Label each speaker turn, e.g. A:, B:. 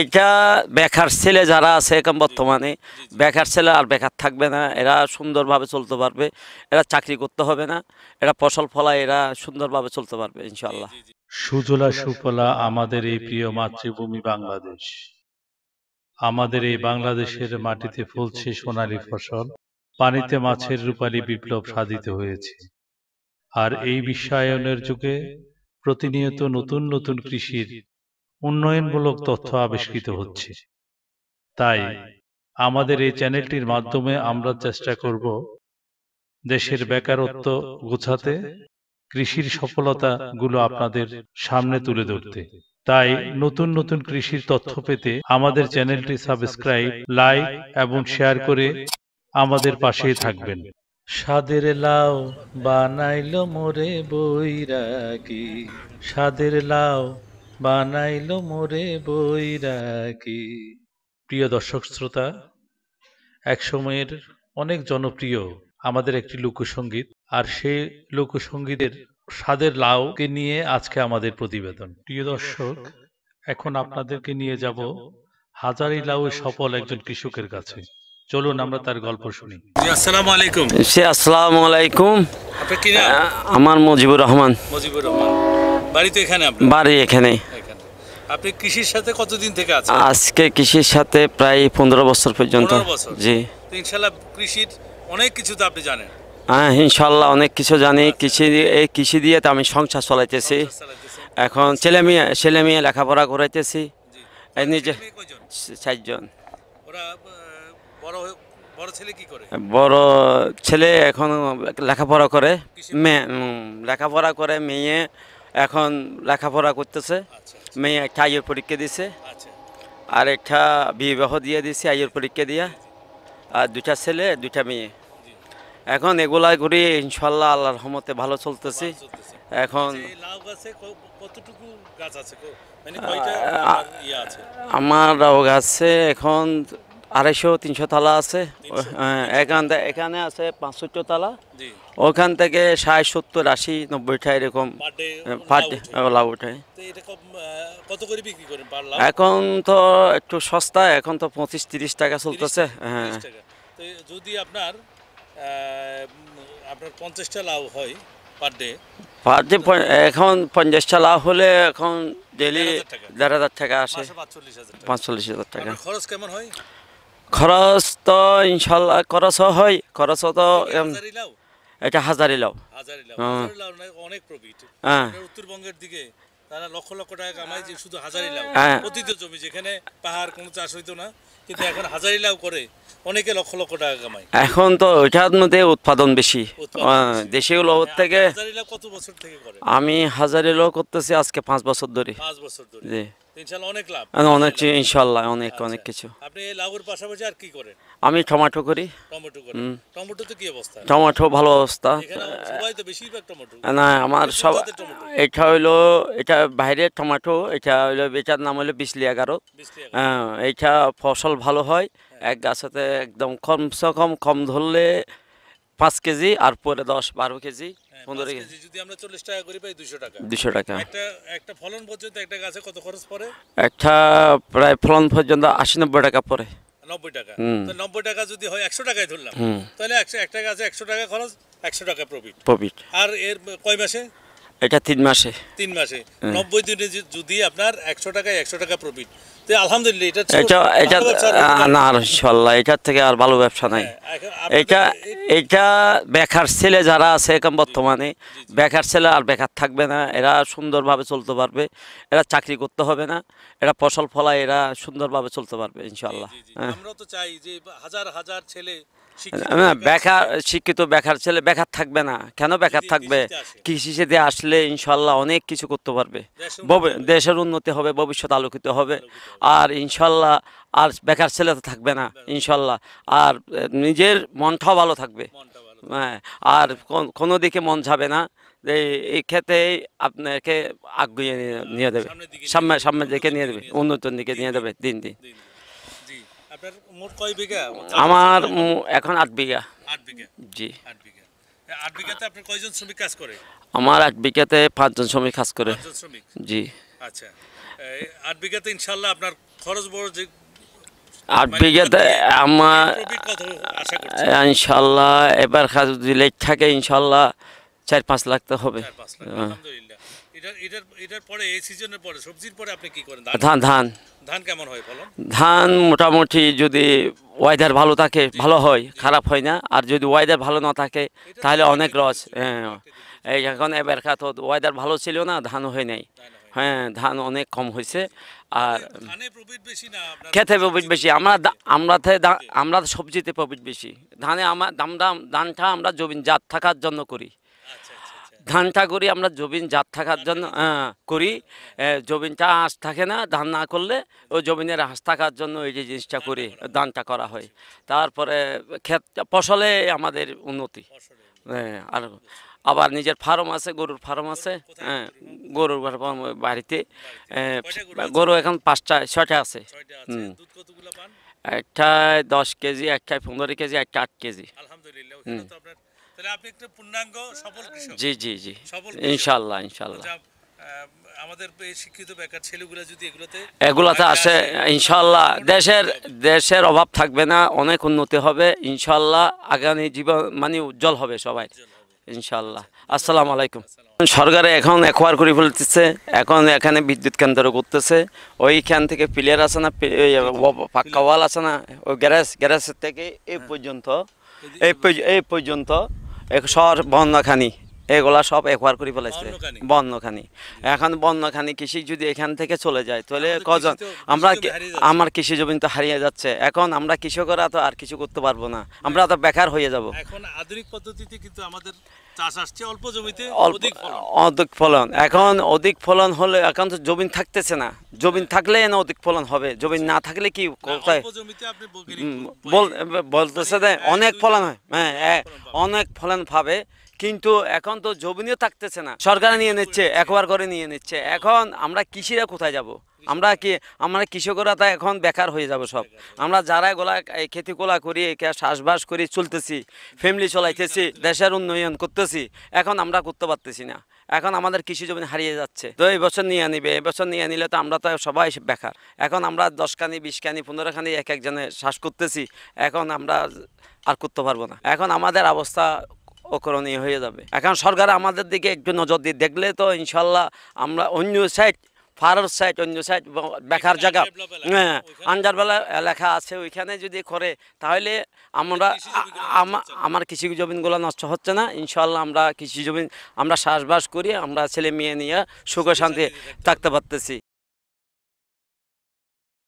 A: এটা বেকার ছেলে যারা আছে এখন বর্তমানে বেকার ছেলে আর বেকার থাকবে না এরা সুন্দরভাবে চলতে পারবে এরা চাকরি করতে হবে না এরা ফসল ফলায় এরা সুন্দরভাবে চলতে পারবে ইনশাল্লাহ
B: সুজলা সুফলা আমাদের এই প্রিয় মাতৃভূমি বাংলাদেশ আমাদের এই বাংলাদেশের মাটিতে ফলছে সোনালী ফসল পানিতে মাছের রূপালি বিপ্লব সাধিত হয়েছে আর এই বিশ্বায়নের যুগে প্রতিনিয়ত নতুন নতুন কৃষির উন্নয়নমূলক তথ্য আবিষ্কৃত হচ্ছে তাই আমাদের এই চ্যানেলটির মাধ্যমে আমরা চেষ্টা করব দেশের বেকারত্ব গোছাতে কৃষির সফলতা গুলো আপনাদের সামনে তুলে ধরতে তাই নতুন নতুন কৃষির তথ্য পেতে আমাদের চ্যানেলটি সাবস্ক্রাইব লাইক এবং শেয়ার করে আমাদের পাশেই থাকবেন সাদের লাও বানাইল মোরে বৈরাগী সাদের লাও বানাইল মোরে বৈরাগী প্রিয় দর্শক শ্রোতা এক সময়ের অনেক জনপ্রিয় আমাদের একটি লোকসঙ্গীত আর সেই লোকসঙ্গীতের স্বাদের লাউকে নিয়ে আজকে আমাদের প্রতিবেদন প্রিয় দর্শক এখন আপনাদেরকে নিয়ে যাব হাজারি লাউ সফল একজন কৃষকের কাছে চলুন আমরা তার গল্প শুনি আসসালামু আলাইকুম
A: আসসালামু আলাইকুম আমার মজিবুর রহমান
B: মজিবুর রহমান বাড়িতে এখানে আপনার বাড়ি এখানে আপনি কৃষির সাথে কতদিন থেকে আছেন
A: আজকে কৃষির সাথে প্রায় পনেরো বছর পর্যন্ত জি
B: ইনশাল্লাহ কৃষির অনেক কিছু তো আপনি জানেন
A: হ্যাঁ ইনশাল্লাহ অনেক কিছু জানি কৃষি এই কৃষি দিয়ে তো আমি সংসার চালাইতেছি এখন ছেলে মেয়ে ছেলে মেয়ে লেখাপড়া করাইতেছি নিজে চারজন বড় ছেলে এখন লেখাপড়া করে মেয়ে লেখাপড়া করে মেয়ে এখন লেখাপড়া করতেছে আচ্ছা, আচ্ছা। মেয়ে একটা আয়ের পরীক্ষা দিছে আচ্ছা। আর একটা বিবাহ দিয়ে দিছে আয়ের পরীক্ষা দিয়া আর দুটা ছেলে দুটা মেয়ে এখন এগুলা ঘুরি ইনশাল্লাহ আল্লাহর রহমতে ভালো চলতেছি এখন মানে
B: আমার ইয়ে রাও
A: গাছে এখন আড়াইশো তিনশো তালা আছে হ্যাঁ, এখান এখানে আছে পাঁচশো তালা ওখান থেকে ষাট সত্তর আশি নব্বইটা এরকম এখন তো একটু সস্তা এখন তো পঁচিশ তিরিশ টাকা চলতেছে হ্যাঁ
B: যদি আপনার আপনার পঞ্চাশটা লাভ হয়
A: এখন পঞ্চাশটা লাভ হলে এখন ডেলি দেড় হাজার টাকা আসে পাঁচচল্লিশ হাজার টাকা খরচ কেমন হয় খরচ তো ইনশাল্লাহ খরচ হয় খরচ তো এটা হাজারি লাও হ্যাঁ। হ্যাঁ। উত্তরবঙ্গের দিকে তারা লক্ষ
B: লক্ষ টাকা কামায় শুধু হাজারি লাউ হ্যাঁ। জমি যেখানে পাহাড় কোনো চাষ হইতো না কিন্তু এখন হাজারি লাউ করে অনেকে লক্ষ লক্ষ টাকা কামায় এখন
A: তো ওইটার মধ্যে উৎপাদন বেশি দেশীয়
B: থেকে হাজারি লাউ কত বছর থেকে
A: আমি হাজারি লাউ করতেছি আজকে পাঁচ বছর ধরে পাঁচ বছর ধরে অনেক হ্যাঁ, অনেক আচ্ছা। অনেক কিছু
B: আমি টমেটো করি টমেটো ভালো অবস্থা না আমার সব এটা
A: হইলো এটা বাইরের টমেটো এটা হলো এটার নাম হলো বিসলি এগারো হ্যাঁ এটা ফসল ভালো হয় হ্যাঁ। এক গাছতে একদম কমসে কম কম ধরলে পাঁচ কেজি আর পরে দশ বারো কেজি হ্যাঁ, পনেরো কেজি যদি আমরা চল্লিশ
B: টাকা করে পাই দুশো টাকা দুশো টাকা একটা একটা ফলন পর্যন্ত
A: একটা গাছে কত খরচ পড়ে একটা প্রায় ফলন পর্যন্ত আশি নব্বই টাকা পড়ে নব্বই টাকা নব্বই
B: টাকা যদি হয় একশো টাকায় ধরলাম তাহলে একশো একটা গাছে একশো টাকা খরচ একশো টাকা প্রফিট প্রফিট আর এর কয় মাসে
A: এটা তিন মাসে
B: তিন মাসে নব্বই দিনে যদি আপনার একশো টাকায় একশো টাকা প্রফিট এটা এটা না
A: ইনশাল্লাহ এটার থেকে আর ভালো ব্যবসা নাই হ্যাঁ, বেকার ছেলে যারা আছে বর্তমানে বেকার ছেলে আর বেকার থাকবে না এরা সুন্দরভাবে চলতে পারবে এরা চাকরি করতে হবে না এরা ফসল ফলায় এরা সুন্দরভাবে চলতে পারবে ইনশাল্লাহ হ্যাঁ। ছেলে বেকার শিক্ষিত বেকার ছেলে বেকার থাকবে না কেন বেকার থাকবে সেদিকে আসলে ইনশাল্লাহ অনেক কিছু করতে পারবে দেশের উন্নতি হবে ভবিষ্যৎ আলোকিত হবে আর ইনশাল্লাহ আর বেকার ছেলে তো থাকবে না ইনশাল্লাহ আর নিজের মনটাও ভালো থাকবে হ্যাঁ আর কোনো দিকে মন যাবে না যে এই ক্ষেত্রে আপনাকে আগুয়ে নিয়ে দেবে সামনে সামনের দিকে নিয়ে দেবে উন্নতির দিকে নিয়ে দেবে দিন দিন আমার এখন আট বিঘা জি আমার আট বিঘাতে পাঁচজন শ্রমিক কাজ করে জি
B: আচ্ছা আট বিঘাতে ইনশাল্লাহ আপনার খরচ বড় যে
A: আট মানে বিঘাতে আমার ইনশাল্লাহ এবার খাজ দিলে থাকে ইনশাল্লাহ চার পাঁচ লাখ তো হবে ধান ধান ধান মোটামুটি যদি ওয়েদার ভালো থাকে ভালো হয় খারাপ হয় না আর যদি ওয়েদার ভালো না থাকে তাহলে অনেক রস হ্যাঁ এখন এবার খাত ওয়েদার ভালো ছিল না ধান হয় নাই হ্যাঁ ধান অনেক কম হয়েছে আর খেতে প্রফিট বেশি আমরা আমরা আমরা সবজিতে প্রফিট বেশি ধানে আমার দামটা ধানটা আমরা জমিন জাত থাকার জন্য করি আচ্ছা, আচ্ছা, আচ্ছা। ধানটা করি আমরা জমিন জাত থাকার জন্য করি জমিনটা আঁস থাকে না ধান না করলে ও জমিনের হাঁস থাকার জন্য এই যে জিনিসটা করি ধানটা করা হয় তারপরে ক্ষেত ফসলে আমাদের উন্নতি হ্যাঁ আর আবার নিজের ফার্ম আছে গরুর ফার্ম আছে হ্যাঁ গরুর ফার্ম বাড়িতে হ্যাঁ, গরু এখন পাঁচটা ছয়টা আছে একটায় দশ কেজি একটায় পনেরো কেজি একটা আট কেজি জি জি জি ইনশাল্লাহ ইনশাল্লাহ আচ্ছা, এগুলোতে আসে ইনশাল্লাহ দেশের দেশের অভাব থাকবে না অনেক উন্নতি হবে ইনশাল্লাহ আগামী জীবন মানে উজ্জ্বল হবে সবাই ইনশাল্লাহ আসসালামু আলাইকুম সরকারে এখন একবার করে ফেলতেছে এখন এখানে বিদ্যুৎ কেন্দ্র করতেছে ওইখান থেকে প্লেয়ার আছে না পাক্কা ওয়াল আছে না ওই গ্যারেজ গ্যারেজের থেকে এই হ্যাঁ। পর্যন্ত এই পর্যন্ত এক শহর বন্যাখানি এগুলা সব একবার করে ফেলেছে বন্যখানি এখন বন্যখানি কৃষি যদি এখান থেকে চলে যায় তাহলে কজন আমরা আমার কৃষি জমি তো হারিয়ে যাচ্ছে এখন আমরা কৃষকরা তো আর কিছু করতে পারবো না আমরা তো বেকার হয়ে যাব এখন আধুনিক পদ্ধতিতে কিন্তু আমাদের অধিক ফলন এখন অধিক ফলন হলে এখন তো জমিন থাকতেছে না জমিন থাকলে না অধিক ফলন হবে জমিন না থাকলে কি কোথায় বলতেছে মানে অনেক ফলন হয় হ্যাঁ অনেক ফলন পাবে কিন্তু এখন তো জমিও থাকতেছে না সরকার নিয়ে নিচ্ছে একবার করে নিয়ে নিচ্ছে এখন আমরা কৃষিরা কোথায় যাব। আমরা কি আমরা কৃষকরা তা এখন বেকার হয়ে যাব সব আমরা যারা এগুলা খেতে কোলা করি শ্বাসবাস করি চলতেছি ফ্যামিলি চলাইতেছি দেশের উন্নয়ন করতেছি এখন আমরা করতে পারতেছি না এখন আমাদের কৃষি জমি হারিয়ে যাচ্ছে তো এই বছর নিয়ে নিবে এই বছর নিয়ে নিলে তো আমরা তো সবাই বেকার এখন আমরা দশখানি বিশখানি পনেরোখানি এক একজনে শ্বাস করতেছি এখন আমরা আর করতে পারবো না এখন আমাদের অবস্থা অকরণীয় হয়ে যাবে এখন সরকার আমাদের দিকে একটু নজর দিয়ে দেখলে তো ইনশাল্লাহ আমরা অন্য সাইড ফারার সাইড অন্য সাইড দেখার জায়গা হ্যাঁ আঞ্জারবেলা এলাকা আছে ওইখানে যদি করে তাহলে আমরা আমার কৃষি জমিনগুলো নষ্ট হচ্ছে না ইনশাল্লাহ আমরা কৃষি জমিন আমরা চাষবাস করি আমরা ছেলে মেয়ে নিয়ে সুখে শান্তি থাকতে পারতেছি